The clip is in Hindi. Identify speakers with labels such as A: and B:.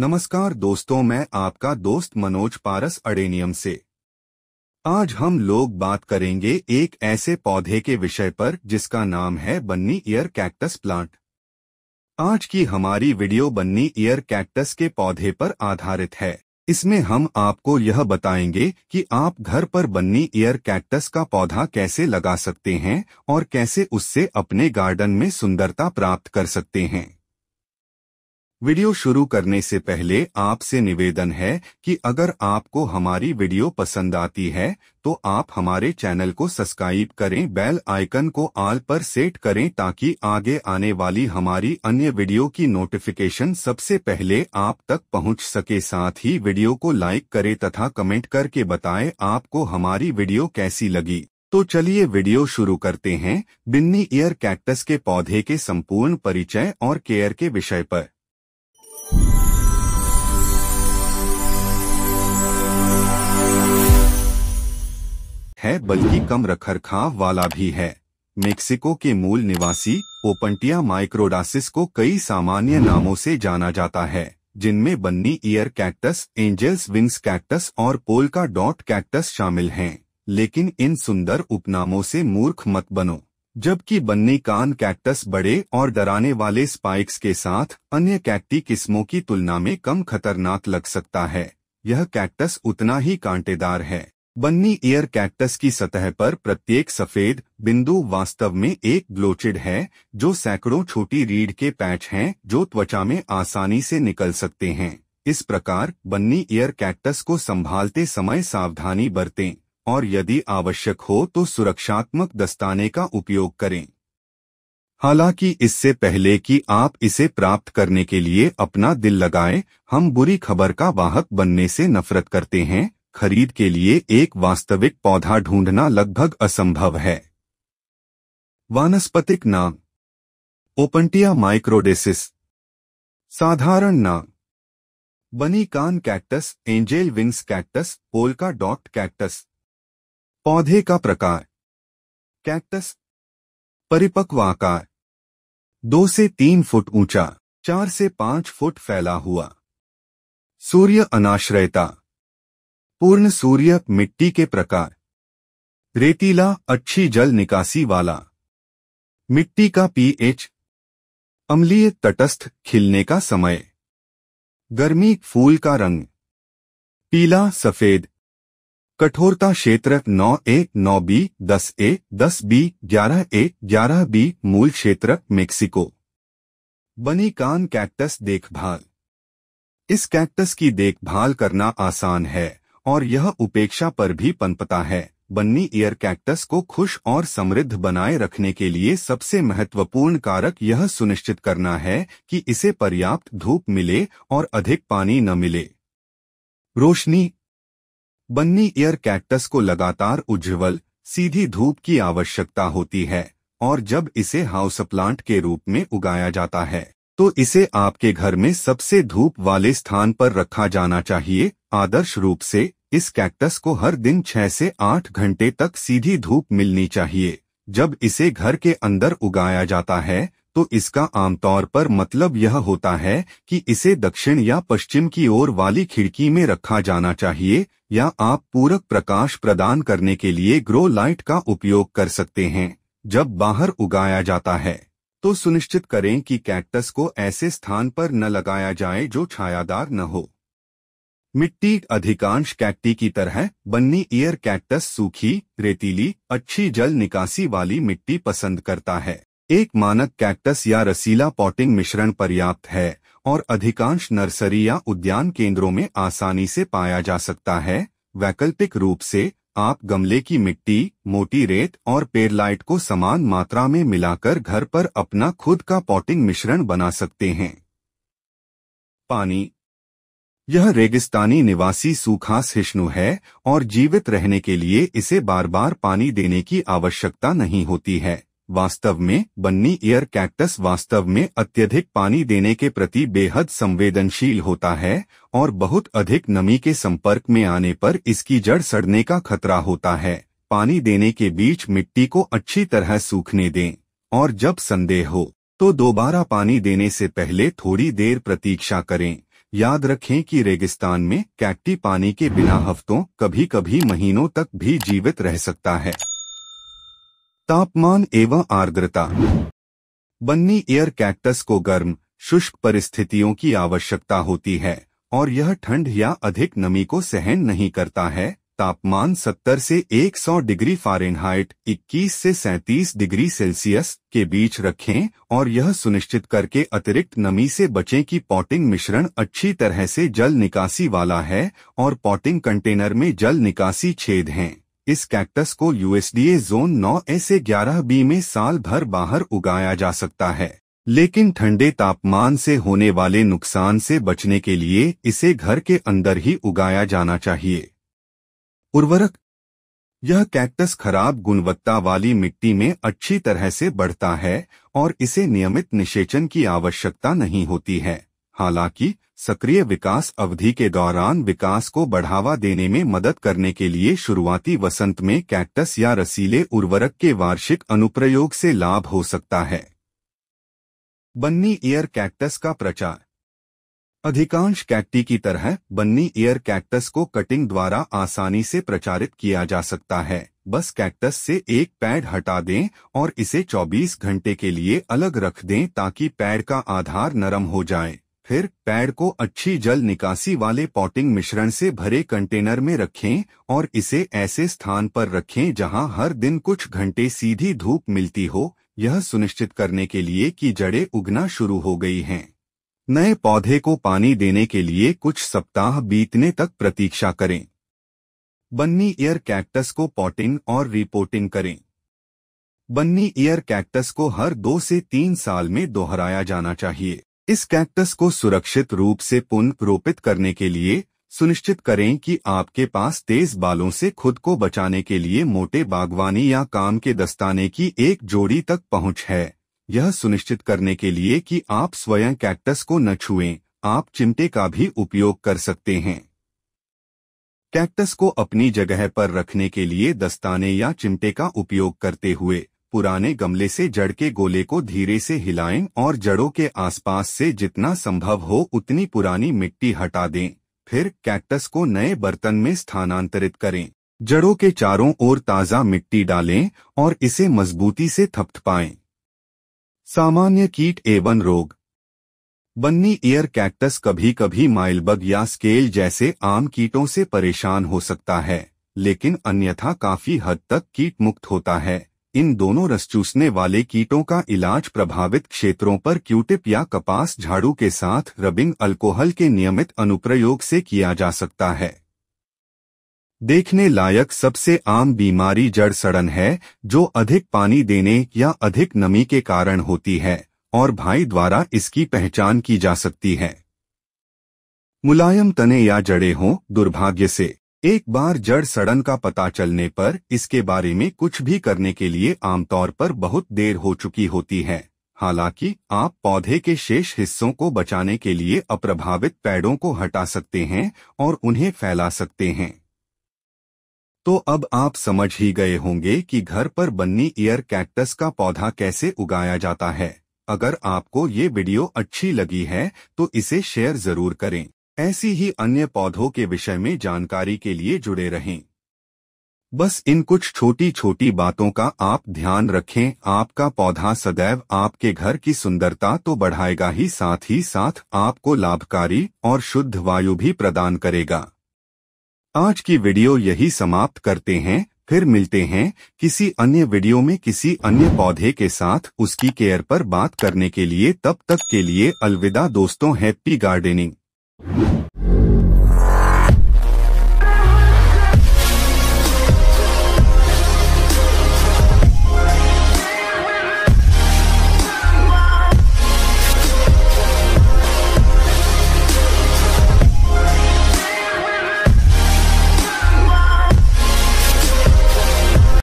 A: नमस्कार दोस्तों मैं आपका दोस्त मनोज पारस अडेनियम से आज हम लोग बात करेंगे एक ऐसे पौधे के विषय पर जिसका नाम है बन्नी ईयर कैक्टस प्लांट आज की हमारी वीडियो बन्नी ईयर कैक्टस के पौधे पर आधारित है इसमें हम आपको यह बताएंगे कि आप घर पर बन्नी ईयर कैक्टस का पौधा कैसे लगा सकते हैं और कैसे उससे अपने गार्डन में सुंदरता प्राप्त कर सकते हैं वीडियो शुरू करने से पहले आपसे निवेदन है कि अगर आपको हमारी वीडियो पसंद आती है तो आप हमारे चैनल को सब्सक्राइब करें बेल आइकन को आल पर सेट करें ताकि आगे आने वाली हमारी अन्य वीडियो की नोटिफिकेशन सबसे पहले आप तक पहुंच सके साथ ही वीडियो को लाइक करें तथा कमेंट करके बताएं आपको हमारी वीडियो कैसी लगी तो चलिए वीडियो शुरू करते हैं बिन्नी ईयर कैक्टस के पौधे के संपूर्ण परिचय और केयर के विषय आरोप है बल्कि कम रखरखाव वाला भी है मेक्सिको के मूल निवासी ओपंटिया माइक्रोडासिस को कई सामान्य नामों से जाना जाता है जिनमें bunny ear cactus angels wings cactus और पोलका डॉट कैक्टस शामिल हैं लेकिन इन सुंदर उपनामों से मूर्ख मत बनो जबकि बन्नी कान कैक्टस बड़े और डराने वाले स्पाइक्स के साथ अन्य कैक्टी किस्मों की तुलना में कम खतरनाक लग सकता है यह कैक्टस उतना ही कांटेदार है बन्नी ईयर कैक्टस की सतह पर प्रत्येक सफेद बिंदु वास्तव में एक ग्लोचिड है जो सैकड़ों छोटी रीढ़ के पैच हैं जो त्वचा में आसानी से निकल सकते हैं इस प्रकार बन्नी ईयर कैक्टस को संभालते समय सावधानी बरतें और यदि आवश्यक हो तो सुरक्षात्मक दस्ताने का उपयोग करें हालांकि इससे पहले कि आप इसे प्राप्त करने के लिए अपना दिल लगाएं, हम बुरी खबर का वाहक बनने से नफरत करते हैं खरीद के लिए एक वास्तविक पौधा ढूंढना लगभग असंभव है वानस्पतिक नाम ओपंटिया माइक्रोडेसिस साधारण नाम बनी कान cactus angel wings cactus polka dot cactus पौधे का प्रकार कैक्टस परिपक्व आकार दो से तीन फुट ऊंचा चार से पांच फुट फैला हुआ सूर्य अनाश्रयता पूर्ण सूर्य मिट्टी के प्रकार रेतीला अच्छी जल निकासी वाला मिट्टी का पीएच अम्लीय तटस्थ खिलने का समय गर्मी फूल का रंग पीला सफेद कठोरता क्षेत्र 9 A 9 B 10 A 10 B 11 A 11 B मूल क्षेत्र मेक्सिको बनी कान कैक्टस देखभाल इस कैक्टस की देखभाल करना आसान है और यह उपेक्षा पर भी पनपता है बन्नी ईयर कैक्टस को खुश और समृद्ध बनाए रखने के लिए सबसे महत्वपूर्ण कारक यह सुनिश्चित करना है कि इसे पर्याप्त धूप मिले और अधिक पानी न मिले रोशनी बन्नी ईयर कैक्टस को लगातार उज्ज्वल सीधी धूप की आवश्यकता होती है और जब इसे हाउस प्लांट के रूप में उगाया जाता है तो इसे आपके घर में सबसे धूप वाले स्थान पर रखा जाना चाहिए आदर्श रूप से इस कैक्टस को हर दिन छह से आठ घंटे तक सीधी धूप मिलनी चाहिए जब इसे घर के अंदर उगाया जाता है तो इसका आमतौर पर मतलब यह होता है कि इसे दक्षिण या पश्चिम की ओर वाली खिड़की में रखा जाना चाहिए या आप पूरक प्रकाश प्रदान करने के लिए ग्रो लाइट का उपयोग कर सकते हैं जब बाहर उगाया जाता है तो सुनिश्चित करें कि कैक्टस को ऐसे स्थान पर न लगाया जाए जो छायादार न हो मिट्टी अधिकांश कैक्टी की तरह बन्नी ईयर कैक्टस सूखी रेतीली अच्छी जल निकासी वाली मिट्टी पसंद करता है एक मानक कैक्टस या रसीला पॉटिंग मिश्रण पर्याप्त है और अधिकांश नर्सरी या उद्यान केंद्रों में आसानी से पाया जा सकता है वैकल्पिक रूप से आप गमले की मिट्टी मोटी रेत और पेरलाइट को समान मात्रा में मिलाकर घर पर अपना खुद का पॉटिंग मिश्रण बना सकते हैं पानी यह रेगिस्तानी निवासी सूखा सिष्णु है और जीवित रहने के लिए इसे बार बार पानी देने की आवश्यकता नहीं होती है वास्तव में बन्नी ईयर कैक्टस वास्तव में अत्यधिक पानी देने के प्रति बेहद संवेदनशील होता है और बहुत अधिक नमी के संपर्क में आने पर इसकी जड़ सड़ने का खतरा होता है पानी देने के बीच मिट्टी को अच्छी तरह सूखने दें और जब संदेह हो तो दोबारा पानी देने से पहले थोड़ी देर प्रतीक्षा करें याद रखें कि रेगिस्तान में कैक्टी पानी के बिना हफ्तों कभी कभी महीनों तक भी जीवित रह सकता है तापमान एवं आर्द्रता बन्नी एयर कैक्टस को गर्म शुष्क परिस्थितियों की आवश्यकता होती है और यह ठंड या अधिक नमी को सहन नहीं करता है तापमान 70 से 100 डिग्री फारेनहाइट 21 से 37 डिग्री सेल्सियस के बीच रखें और यह सुनिश्चित करके अतिरिक्त नमी से बचें कि पॉटिंग मिश्रण अच्छी तरह से जल निकासी वाला है और पॉटिंग कंटेनर में जल निकासी छेद हैं इस कैक्टस को यूएसडीए जोन 9 ए से 11 बी में साल भर बाहर उगाया जा सकता है लेकिन ठंडे तापमान से होने वाले नुकसान से बचने के लिए इसे घर के अंदर ही उगाया जाना चाहिए उर्वरक यह कैक्टस खराब गुणवत्ता वाली मिट्टी में अच्छी तरह से बढ़ता है और इसे नियमित निषेचन की आवश्यकता नहीं होती है हालांकि सक्रिय विकास अवधि के दौरान विकास को बढ़ावा देने में मदद करने के लिए शुरुआती वसंत में कैक्टस या रसीले उर्वरक के वार्षिक अनुप्रयोग से लाभ हो सकता है बन्नी ईयर कैक्टस का प्रचार अधिकांश कैक्टी की तरह बन्नी ईयर कैक्टस को कटिंग द्वारा आसानी से प्रचारित किया जा सकता है बस कैक्टस से एक पैड हटा दें और इसे 24 घंटे के लिए अलग रख दें ताकि पैड का आधार नरम हो जाए फिर पैड को अच्छी जल निकासी वाले पॉटिंग मिश्रण से भरे कंटेनर में रखें और इसे ऐसे स्थान पर रखें जहां हर दिन कुछ घंटे सीधी धूप मिलती हो यह सुनिश्चित करने के लिए कि जड़ें उगना शुरू हो गई हैं नए पौधे को पानी देने के लिए कुछ सप्ताह बीतने तक प्रतीक्षा करें बन्नी ईयर कैक्टस को पॉटिंग और रिपोर्टिंग करें बन्नी ईयर कैक्टस को हर दो से तीन साल में दोहराया जाना चाहिए इस कैक्टस को सुरक्षित रूप से पुनः रोपित करने के लिए सुनिश्चित करें कि आपके पास तेज बालों से खुद को बचाने के लिए मोटे बागवानी या काम के दस्ताने की एक जोड़ी तक पहुंच है यह सुनिश्चित करने के लिए कि आप स्वयं कैक्टस को न छुएं, आप चिमटे का भी उपयोग कर सकते हैं कैक्टस को अपनी जगह पर रखने के लिए दस्ताने या चिमटे का उपयोग करते हुए पुराने गमले से जड़ के गोले को धीरे से हिलाएं और जड़ों के आसपास से जितना संभव हो उतनी पुरानी मिट्टी हटा दें फिर कैक्टस को नए बर्तन में स्थानांतरित करें जड़ों के चारों ओर ताज़ा मिट्टी डालें और इसे मजबूती से थपथपाएं। सामान्य कीट एवं रोग बन्नी ईयर कैक्टस कभी कभी माइलबग या स्केल जैसे आम कीटों से परेशान हो सकता है लेकिन अन्यथा काफी हद तक कीट मुक्त होता है इन दोनों रस चूसने वाले कीटों का इलाज प्रभावित क्षेत्रों पर क्यूटिप या कपास झाड़ू के साथ रबिंग अल्कोहल के नियमित अनुप्रयोग से किया जा सकता है देखने लायक सबसे आम बीमारी जड़ सड़न है जो अधिक पानी देने या अधिक नमी के कारण होती है और भाई द्वारा इसकी पहचान की जा सकती है मुलायम तने या जड़े हों दुर्भाग्य से एक बार जड़ सड़न का पता चलने पर इसके बारे में कुछ भी करने के लिए आमतौर पर बहुत देर हो चुकी होती है हालांकि आप पौधे के शेष हिस्सों को बचाने के लिए अप्रभावित पेड़ों को हटा सकते हैं और उन्हें फैला सकते हैं तो अब आप समझ ही गए होंगे कि घर पर बन्नी ईयर कैक्टस का पौधा कैसे उगाया जाता है अगर आपको ये वीडियो अच्छी लगी है तो इसे शेयर जरूर करें ऐसी ही अन्य पौधों के विषय में जानकारी के लिए जुड़े रहें बस इन कुछ छोटी छोटी बातों का आप ध्यान रखें आपका पौधा सदैव आपके घर की सुंदरता तो बढ़ाएगा ही साथ ही साथ आपको लाभकारी और शुद्ध वायु भी प्रदान करेगा आज की वीडियो यही समाप्त करते हैं फिर मिलते हैं किसी अन्य वीडियो में किसी अन्य पौधे के साथ उसकी केयर पर बात करने के लिए तब तक के लिए अलविदा दोस्तों हैप्पी गार्डनिंग